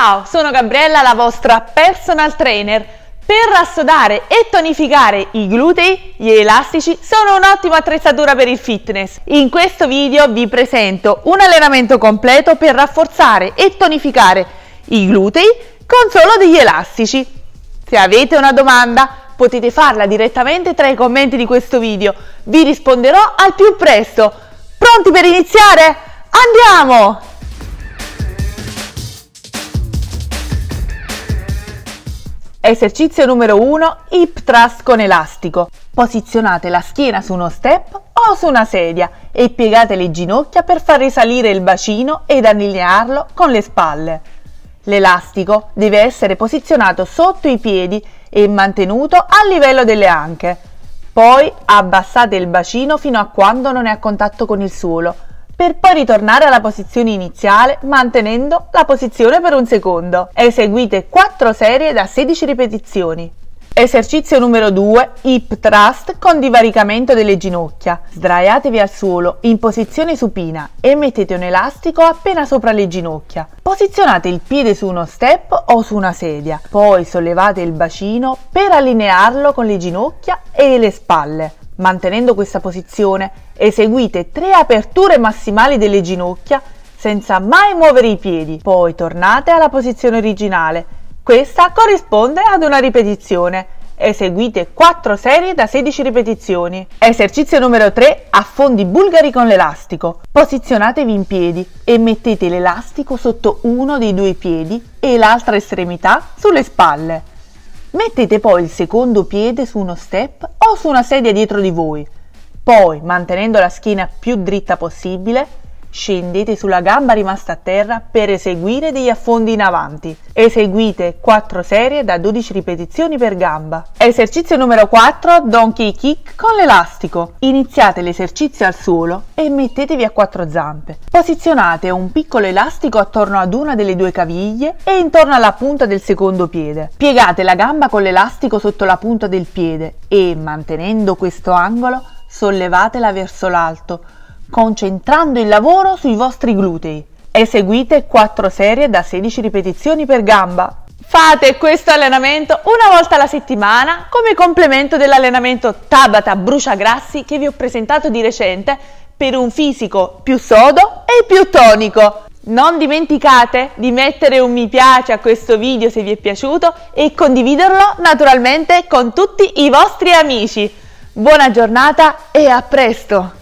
Ciao, sono Gabriella, la vostra personal trainer. Per rassodare e tonificare i glutei, gli elastici sono un'ottima attrezzatura per il fitness. In questo video vi presento un allenamento completo per rafforzare e tonificare i glutei con solo degli elastici. Se avete una domanda potete farla direttamente tra i commenti di questo video. Vi risponderò al più presto. Pronti per iniziare? Andiamo! Esercizio numero 1, hip thrust con elastico. Posizionate la schiena su uno step o su una sedia e piegate le ginocchia per far risalire il bacino ed allinearlo con le spalle. L'elastico deve essere posizionato sotto i piedi e mantenuto a livello delle anche. Poi abbassate il bacino fino a quando non è a contatto con il suolo per poi ritornare alla posizione iniziale mantenendo la posizione per un secondo. Eseguite 4 serie da 16 ripetizioni. Esercizio numero 2, hip thrust con divaricamento delle ginocchia. Sdraiatevi al suolo in posizione supina e mettete un elastico appena sopra le ginocchia. Posizionate il piede su uno step o su una sedia, poi sollevate il bacino per allinearlo con le ginocchia e le spalle. Mantenendo questa posizione, eseguite tre aperture massimali delle ginocchia senza mai muovere i piedi, poi tornate alla posizione originale. Questa corrisponde ad una ripetizione. Eseguite 4 serie da 16 ripetizioni. Esercizio numero 3. Affondi bulgari con l'elastico. Posizionatevi in piedi e mettete l'elastico sotto uno dei due piedi e l'altra estremità sulle spalle. Mettete poi il secondo piede su uno step o su una sedia dietro di voi. Poi, mantenendo la schiena più dritta possibile, Scendete sulla gamba rimasta a terra per eseguire degli affondi in avanti. Eseguite 4 serie da 12 ripetizioni per gamba. Esercizio numero 4, donkey kick con l'elastico. Iniziate l'esercizio al suolo e mettetevi a quattro zampe. Posizionate un piccolo elastico attorno ad una delle due caviglie e intorno alla punta del secondo piede. Piegate la gamba con l'elastico sotto la punta del piede e, mantenendo questo angolo, sollevatela verso l'alto concentrando il lavoro sui vostri glutei. Eseguite 4 serie da 16 ripetizioni per gamba. Fate questo allenamento una volta alla settimana come complemento dell'allenamento Tabata Bruciagrassi che vi ho presentato di recente per un fisico più sodo e più tonico. Non dimenticate di mettere un mi piace a questo video se vi è piaciuto e condividerlo naturalmente con tutti i vostri amici. Buona giornata e a presto!